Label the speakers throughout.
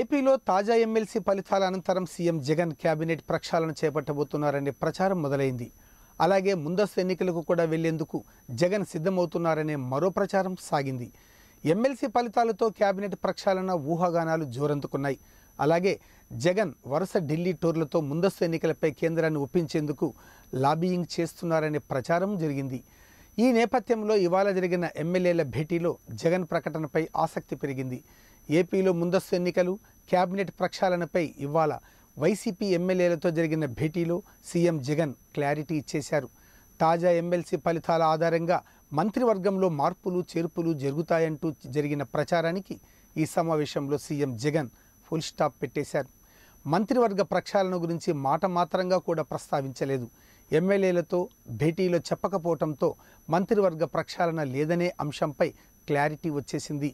Speaker 1: ఏపీలో తాజా ఎమ్మెల్సీ ఫలితాల అనంతరం సీఎం జగన్ కేబినెట్ ప్రక్షాళన చేపట్టబోతున్నారనే ప్రచారం మొదలైంది అలాగే ముందస్తు ఎన్నికలకు కూడా వెళ్లేందుకు జగన్ సిద్ధమవుతున్నారనే మరో ప్రచారం సాగింది ఎమ్మెల్సీ ఫలితాలతో కేబినెట్ ప్రక్షాళన ఊహాగానాలు జోరందుకున్నాయి అలాగే జగన్ వరుస ఢిల్లీ టూర్లతో ముందస్తు ఎన్నికలపై కేంద్రాన్ని ఒప్పించేందుకు లాబీయింగ్ చేస్తున్నారనే ప్రచారం జరిగింది ఈ నేపథ్యంలో ఇవాళ జరిగిన ఎమ్మెల్యేల భేటీలో జగన్ ప్రకటనపై ఆసక్తి పెరిగింది ఏపీలో ముందస్తు ఎన్నికలు క్యాబినెట్ ప్రక్షాళనపై ఇవాళ వైసీపీ ఎమ్మెల్యేలతో జరిగిన భేటీలో సీఎం జగన్ క్లారిటీ ఇచ్చేశారు తాజా ఎమ్మెల్సీ ఫలితాల ఆధారంగా మంత్రివర్గంలో మార్పులు చేర్పులు జరుగుతాయంటూ జరిగిన ప్రచారానికి ఈ సమావేశంలో సీఎం జగన్ ఫుల్ స్టాప్ పెట్టేశారు మంత్రివర్గ ప్రక్షాళన గురించి మాట మాత్రంగా కూడా ప్రస్తావించలేదు ఎమ్మెల్యేలతో భేటీలో చెప్పకపోవటంతో మంత్రివర్గ ప్రక్షాళన లేదనే అంశంపై క్లారిటీ వచ్చేసింది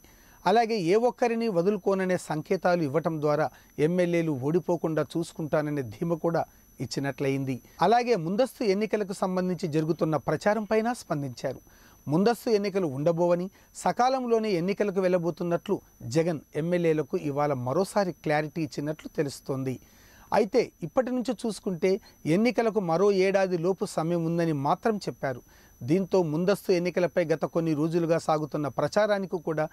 Speaker 1: అలాగే ఏ ఒక్కరిని వదులుకోననే సంకేతాలు ఇవ్వటం ద్వారా ఎమ్మెల్యేలు ఓడిపోకుండా చూసుకుంటాననే ధీమ కూడా ఇచ్చినట్లయింది అలాగే ముందస్తు ఎన్నికలకు సంబంధించి జరుగుతున్న ప్రచారంపైనా స్పందించారు ముందస్తు ఎన్నికలు ఉండబోవని సకాలంలోనే ఎన్నికలకు వెళ్ళబోతున్నట్లు జగన్ ఎమ్మెల్యేలకు ఇవాళ మరోసారి క్లారిటీ ఇచ్చినట్లు తెలుస్తోంది అయితే ఇప్పటి నుంచి చూసుకుంటే ఎన్నికలకు మరో ఏడాది లోపు సమయం ఉందని మాత్రం చెప్పారు దీంతో ముందస్తు ఎన్నికలపై గత కొన్ని రోజులుగా సాగుతున్న ప్రచారానికి కూడా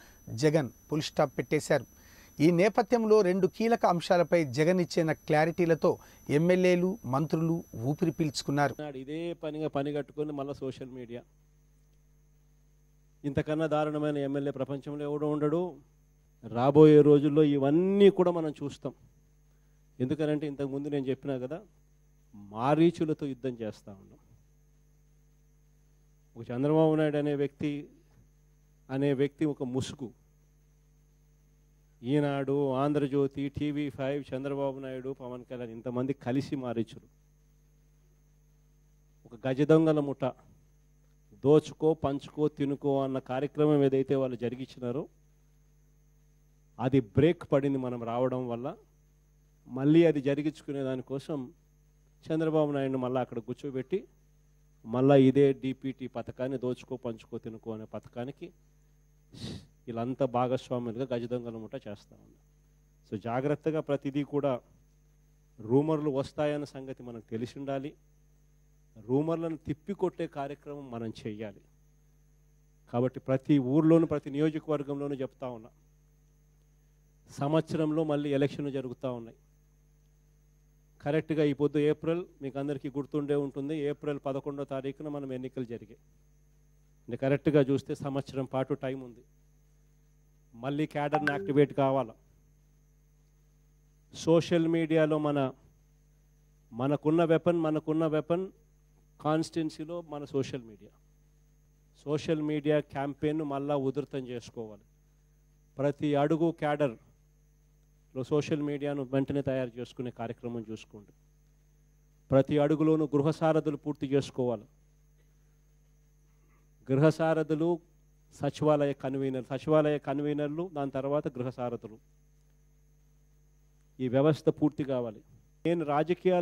Speaker 1: జగన్ పుల్ స్టాప్ పెట్టేశారు ఈ నేపథ్యంలో రెండు కీలక అంశాలపై జగన్ ఇచ్చిన క్లారిటీలతో ఎమ్మెల్యేలు మంత్రులు ఊపిరి పీల్చుకున్నారు
Speaker 2: ఇదే పనిగా పని కట్టుకుని మళ్ళీ సోషల్ మీడియా ఇంతకన్నా దారుణమైన ఎమ్మెల్యే ప్రపంచంలో ఎవడో ఉండడు రాబోయే రోజుల్లో ఇవన్నీ కూడా మనం చూస్తాం ఎందుకనంటే ఇంతకుముందు నేను చెప్పినా కదా మారీచులతో యుద్ధం చేస్తూ ఉన్నాం ఒక చంద్రబాబు నాయుడు అనే వ్యక్తి అనే వ్యక్తి ఒక ముసుగు ఈనాడు ఆంధ్రజ్యోతి టీవీ ఫైవ్ చంద్రబాబు నాయుడు పవన్ కళ్యాణ్ ఇంతమంది కలిసి మారీచులు ఒక గజ దొంగల ముఠ దోచుకో పంచుకో తినుకో అన్న కార్యక్రమం ఏదైతే వాళ్ళు జరిగించినారో అది బ్రేక్ పడింది మనం రావడం వల్ల మళ్ళీ అది జరిగించుకునే దానికోసం చంద్రబాబు నాయుడు మళ్ళీ అక్కడ కూర్చోబెట్టి మళ్ళీ ఇదే డిపిటి పథకాన్ని దోచుకో పంచుకో తినుకో అనే పథకానికి వీళ్ళంతా భాగస్వాములుగా గజదొంగల ముఠ చేస్తూ ఉన్నారు సో జాగ్రత్తగా ప్రతిదీ కూడా రూమర్లు వస్తాయన్న సంగతి మనకు తెలిసి ఉండాలి రూమర్లను తిప్పికొట్టే కార్యక్రమం మనం చేయాలి కాబట్టి ప్రతి ఊర్లోనూ ప్రతి నియోజకవర్గంలోనూ చెప్తా ఉన్నా సంవత్సరంలో మళ్ళీ ఎలక్షన్లు జరుగుతూ ఉన్నాయి కరెక్ట్గా ఈ పొద్దు ఏప్రిల్ మీకు అందరికీ గుర్తుండే ఉంటుంది ఏప్రిల్ పదకొండో తారీఖున మనం ఎన్నికలు జరిగాయి అంటే కరెక్ట్గా చూస్తే సంవత్సరం పాటు టైం ఉంది మళ్ళీ క్యాడర్ని యాక్టివేట్ కావాల సోషల్ మీడియాలో మన మనకున్న వెపన్ మనకున్న వెపన్ కాన్స్టిట్యున్సీలో మన సోషల్ మీడియా సోషల్ మీడియా క్యాంపెయిన్ను మళ్ళా ఉధృతం చేసుకోవాలి ప్రతి అడుగు క్యాడర్ సోషల్ మీడియాను వెంటనే తయారు చేసుకునే కార్యక్రమం చూసుకోండి ప్రతి అడుగులోనూ గృహసారథులు పూర్తి చేసుకోవాలి గృహసారథులు సచివాలయ కన్వీనర్ సచివాలయ కన్వీనర్లు దాని తర్వాత గృహసారథులు ఈ వ్యవస్థ పూర్తి కావాలి నేను రాజకీయాలు